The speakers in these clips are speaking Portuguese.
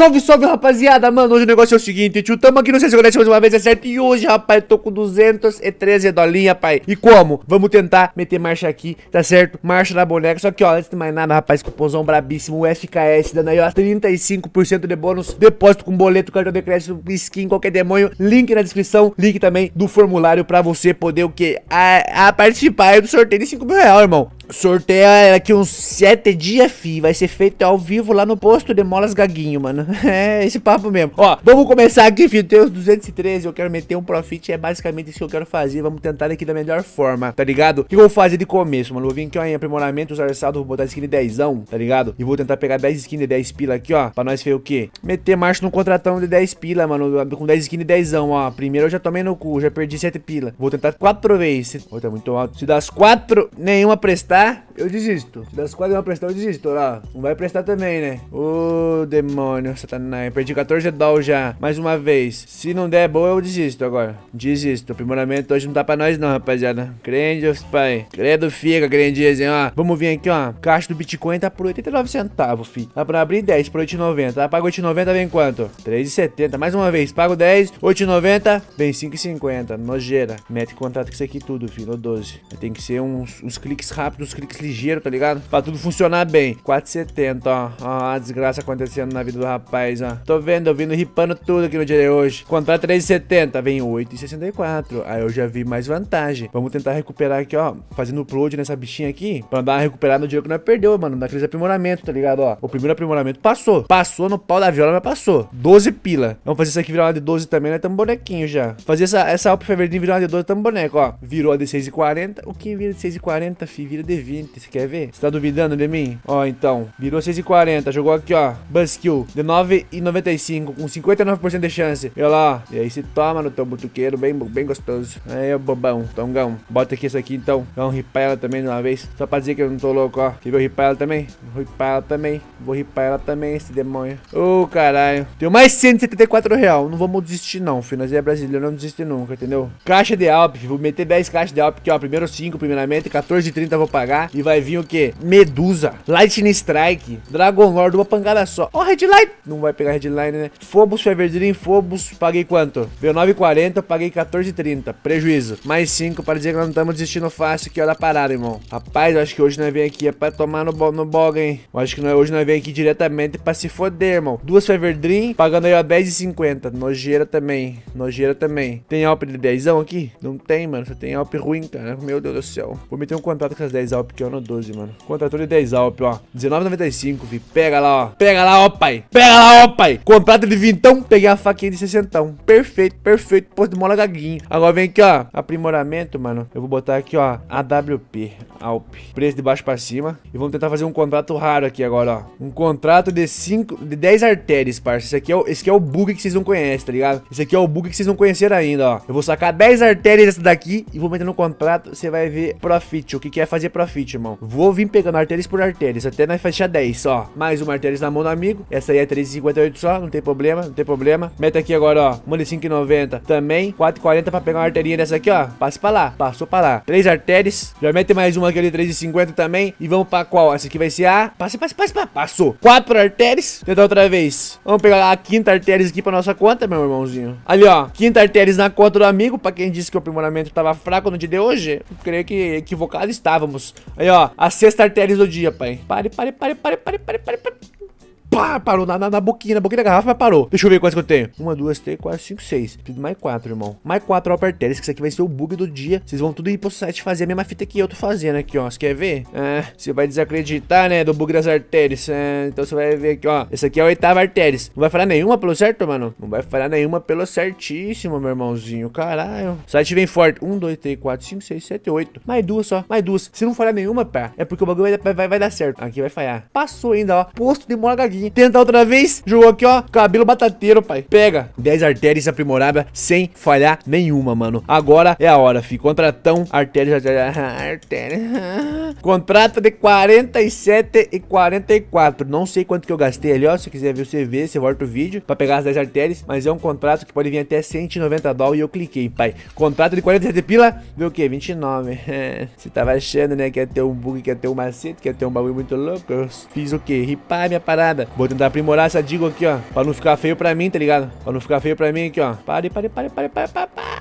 Salve, salve, rapaziada, mano, hoje o negócio é o seguinte, tio, tamo aqui no CSGO mais uma vez, é certo? E hoje, rapaz, tô com 213 dolinha, pai E como? Vamos tentar meter marcha aqui, tá certo? Marcha na boneca, só que, ó, antes de mais nada, rapaz, cupomzão brabíssimo, FKS, dando aí, ó, 35% de bônus Depósito com boleto, cartão de crédito, skin, qualquer demônio Link na descrição, link também do formulário pra você poder, o quê? A, a participar do sorteio de 5 mil reais, irmão Sorteio é daqui uns sete dias, fi. Vai ser feito ao vivo lá no posto de Molas Gaguinho, mano. É esse papo mesmo. Ó, vamos começar aqui, fi. Tem os 213. Eu quero meter um profit. É basicamente isso que eu quero fazer. Vamos tentar daqui da melhor forma, tá ligado? O que eu vou fazer de começo, mano? Vou vir aqui, ó, em aprimoramento, usar saldo. Vou botar skin de 10, tá ligado? E vou tentar pegar 10 skin de 10 pila aqui, ó. Pra nós ver o quê? Meter marcha num contratão de 10 pila, mano. Com 10 skin de 10, ó. Primeiro eu já tomei no cu. Já perdi 7 pila. Vou tentar 4 vezes. Ô, tá muito alto. Se das 4, nenhuma prestar prestar, é? eu desisto. das quadras não prestar, eu desisto. Olha lá, não vai prestar também, né? Ô, demônio, satanás. Perdi 14 doll já, mais uma vez. Se não der boa, eu desisto agora. Desisto. O aprimoramento hoje não tá pra nós não, rapaziada. grande pai. Credo fica, crendizinho, ó. Vamos vir aqui, ó. Caixa do Bitcoin tá por 89 centavos, fi. Dá pra abrir 10 por 8,90. Tá, pago 8,90, vem quanto? 3,70. Mais uma vez, pago 10, 8,90, vem 5,50. Nojeira. Mete contato com isso aqui tudo, filho. 12. Tem que ser uns, uns cliques rápidos os cliques ligeiros, tá ligado? Pra tudo funcionar bem. 4,70, ó. Ó, a desgraça acontecendo na vida do rapaz, ó. Tô vendo, eu vindo ripando tudo aqui no dia de hoje. Contrato 3,70, vem 8,64. Aí eu já vi mais vantagem. Vamos tentar recuperar aqui, ó. Fazendo upload nessa bichinha aqui. Pra dar uma recuperada no dinheiro que nós perdeu, mano. Naqueles aprimoramentos, tá ligado? Ó, o primeiro aprimoramento passou. Passou no pau da viola, mas passou. 12 pila. Vamos fazer isso aqui virar uma de 12 também, né? Tamo bonequinho já. Fazer essa, essa up fevereiro virar uma de 12, tamo boneco, ó. Virou a de 6,40. O que vira de 6,40, fi? Vira de 120, você quer ver? Você tá duvidando de mim? Ó, então, virou 6,40, jogou aqui, ó, Buskill, de 9,95, com 59% de chance. E olha lá, e aí se toma no teu butuqueiro, bem, bem gostoso. Aí, bobão, tongão, bota aqui isso aqui, então. Vamos ripar ela também de uma vez, só pra dizer que eu não tô louco, ó. Quer ver eu ripar ela também? Vou ripar ela também, vou ripar ela também, esse demônio. Ô, oh, caralho. Deu mais 174 real, não vamos desistir não, filho, nós é brasileiro, não desiste nunca, entendeu? Caixa de Alp, vou meter 10 caixas de Alp aqui, ó, primeiro 5, primeiramente, 14,30 vou parar pagar. E vai vir o quê? Medusa, Lightning Strike, Dragon Lord, uma pancada só. Ó, oh, Headline! Não vai pegar Headline, né? Phobos, Feverdream, Phobos, paguei quanto? Veio 9,40, paguei 14,30. Prejuízo. Mais 5 para dizer que nós não estamos desistindo fácil. Que hora parada, irmão. Rapaz, eu acho que hoje nós vem aqui é pra tomar no, no boga, hein? Eu acho que nós, hoje nós vem aqui diretamente pra se foder, irmão. Duas Feverdream, pagando aí a 10,50. Nojeira também, nojeira também. Tem Alp de 10 aqui? Não tem, mano. Só tem Alp ruim, cara. Meu Deus do céu. Vou meter um contrato com as 10 10 Alp, que é ano 12, mano. Contrator de 10 Alp, ó. 19,95, vi. Pega lá, ó. Pega lá, ó, pai. Pega lá, ó, pai. Contrato de vintão. Peguei a faquinha de 60. Perfeito, perfeito. Pô, de mola gaguinho. Agora vem aqui, ó. Aprimoramento, mano. Eu vou botar aqui, ó. AWP. Alp. Preço de baixo pra cima. E vamos tentar fazer um contrato raro aqui agora, ó. Um contrato de 5. De 10 artérias, parça. Esse aqui é o, esse aqui é o bug que vocês não conhecem, tá ligado? Esse aqui é o bug que vocês não conheceram ainda, ó. Eu vou sacar 10 artérias dessa daqui e vou meter no contrato. Você vai ver profit. O que, quer é fazer profit? fit, irmão. Vou vir pegando artérias por artérias, até nós fechar 10 só. Mais uma artérias na mão do amigo. Essa aí é 3,58 só, não tem problema, não tem problema. Meta aqui agora, ó, Mande de 5,90 também. 4,40 pra pegar uma arterinha dessa aqui, ó. Passe pra lá, passou pra lá. Três artérias. Já mete mais uma aqui ali, 3,50 também. E vamos pra qual? Essa aqui vai ser a... Passa, passa, passa, passa. Passou. Quatro artérias. Tentar outra vez. Vamos pegar a quinta artérias aqui pra nossa conta, meu irmãozinho. Ali, ó. Quinta artérias na conta do amigo. Pra quem disse que o aprimoramento tava fraco no dia de hoje, creio que equivocado estávamos. Aí, ó, a sexta artéria do dia, pai. Pare, pare, pare, pare, pare, pare, pare, pare. Pá, parou na, na, na boquinha, na boquinha da garrafa, mas parou. Deixa eu ver quantas que eu tenho. Uma, duas, três, quatro, cinco, seis. Preciso mais quatro, irmão. Mais quatro artérias que isso aqui vai ser o bug do dia. Vocês vão tudo ir pro site fazer a mesma fita que eu tô fazendo aqui, ó. Você quer ver? Ah, você vai desacreditar, né, do bug das artérias. É, então você vai ver aqui, ó. Essa aqui é a oitava artérias. Não vai falar nenhuma pelo certo, mano? Não vai falar nenhuma pelo certíssimo, meu irmãozinho. Caralho. O site vem forte. Um, dois, três, quatro, cinco, seis, sete, oito. Mais duas só. Mais duas. Se não falhar nenhuma, pá, é porque o bagulho vai, vai, vai dar certo. Aqui vai falhar. Passou ainda, ó. Posto de Morgadinho aqui. outra vez. Jogou aqui, ó. Cabelo batateiro, pai. Pega. 10 artérias aprimorada sem falhar nenhuma, mano. Agora é a hora, fi. Contratão. Artéria. Artéria. Contrato de 47 e 44. Não sei quanto que eu gastei ali, ó. Se quiser ver, você vê. Você volta o vídeo pra pegar as 10 artérias. Mas é um contrato que pode vir até 190 dólares. E eu cliquei, pai. Contrato de 47 pila. Deu o quê? 29. você tava achando, né? Que ia ter um bug, que ia ter um macete, que ia ter um bagulho muito louco. Eu fiz o quê? Ripar minha parada. Vou tentar aprimorar essa digo aqui, ó. Pra não ficar feio pra mim, tá ligado? Pra não ficar feio pra mim aqui, ó. Pare, pare, pare, pare, pare, pare, pare.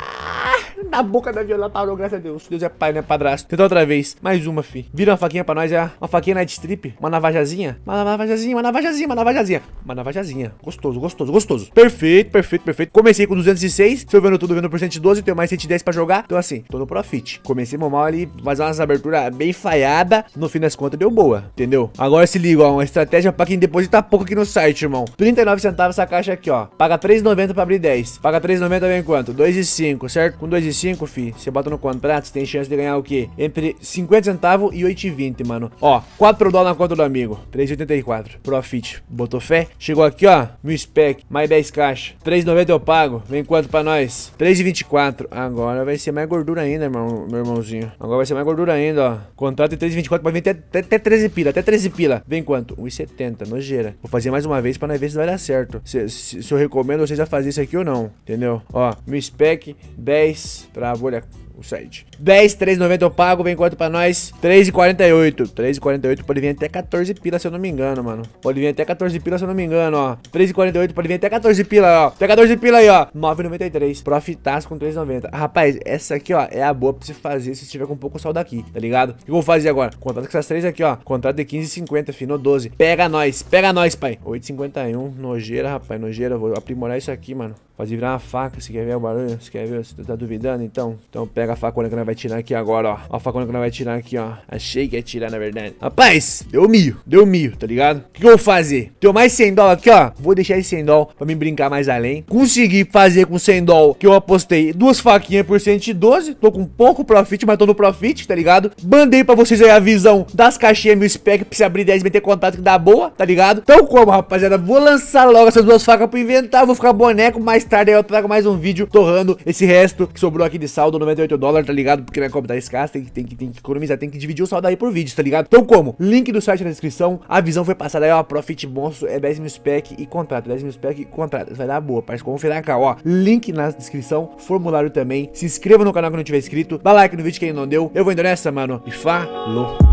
Na boca da Viola parou, graças a Deus. Deus é pai, né, padrasto? Tentou outra vez. Mais uma, fi. Vira uma faquinha pra nós, é uma faquinha na strip. Uma navajazinha. Uma navajazinha, uma navajazinha, uma navajazinha. Uma navajazinha. Gostoso, gostoso, gostoso. Perfeito, perfeito, perfeito. Comecei com 206. Se eu vendo tudo, vendo por 112. Tenho mais 110 pra jogar. Então, assim, tô no profit. Comecei mal ali, mas umas aberturas bem falhada. No fim das contas, deu boa, entendeu? Agora se liga, ó. Uma estratégia pra quem deposita pouco aqui no site, irmão. 39 centavos essa caixa aqui, ó. Paga 3,90 pra abrir 10. Paga 3,90 vem quanto? 2,5, certo? Com 2,5. 5, fi, você bota no contrato, você tem chance de ganhar o quê? Entre 50 centavos e 8,20, mano. Ó, 4 dólares na conta do amigo, 3,84. Profit, botou fé? Chegou aqui, ó, mil spec, mais 10 caixas. 3,90 eu pago, vem quanto pra nós? 3,24. Agora vai ser mais gordura ainda, irmão, meu irmãozinho. Agora vai ser mais gordura ainda, ó. Contrato em 3,24, pode vir até, até, até 13 pila, até 13 pila. Vem quanto? 1,70, nojeira. Vou fazer mais uma vez pra nós ver se vai dar certo. Se, se, se eu recomendo vocês a fazer isso aqui ou não, entendeu? Ó, mil spec, 10... Trabolha o site. 10, 3,90 eu pago, vem quanto pra nós? 3,48. 3,48 pode vir até 14 pila, se eu não me engano, mano. Pode vir até 14 pila, se eu não me engano, ó. 3,48 pode vir até 14 pila, ó. Até 14 pila aí, ó. 9,93. Profitas com 3,90. Rapaz, essa aqui, ó, é a boa pra você fazer se tiver com pouco sal daqui, tá ligado? O que eu vou fazer agora? Contrato com essas três aqui, ó. Contrato de 15,50, fino 12. Pega nós, pega nós, pai. 8,51. Nojeira, rapaz, nojeira. Vou aprimorar isso aqui, mano. Fazer virar uma faca. Você quer ver o barulho? Você quer ver? Você tá duvidando? Então, então pega Pega a facona que nós vai tirar aqui agora, ó. ó a facona que nós vai tirar aqui, ó. Achei que ia tirar, na verdade. Rapaz, deu mil. Deu mil, tá ligado? O que, que eu vou fazer? Tenho mais 100 dólar aqui, ó. Vou deixar esse 100 dólar pra me brincar mais além. Consegui fazer com 100 dólar que eu apostei duas faquinhas por 112. Tô com pouco profit, mas tô no profit, tá ligado? Bandei pra vocês aí a visão das caixinhas mil spec pra se abrir 10 meter contato que dá boa, tá ligado? Então como, rapaziada? Vou lançar logo essas duas facas pro inventário. Vou ficar boneco. Mais tarde aí eu trago mais um vídeo torrando esse resto que sobrou aqui de saldo 98 dólar, tá ligado? Porque não é cobrar tá escassa, tem que, tem, que, tem que economizar, tem que dividir o saldo aí por vídeo, tá ligado? Então como? Link do site na descrição, a visão foi passada é aí, ó, Profit Monstro, é 10 mil spec e contrato, 10 mil spec e contrato, vai dar boa, parceiro, conferir cá, ó, link na descrição, formulário também, se inscreva no canal que não tiver inscrito, dá like no vídeo que ainda não deu, eu vou indo nessa, mano, e falou!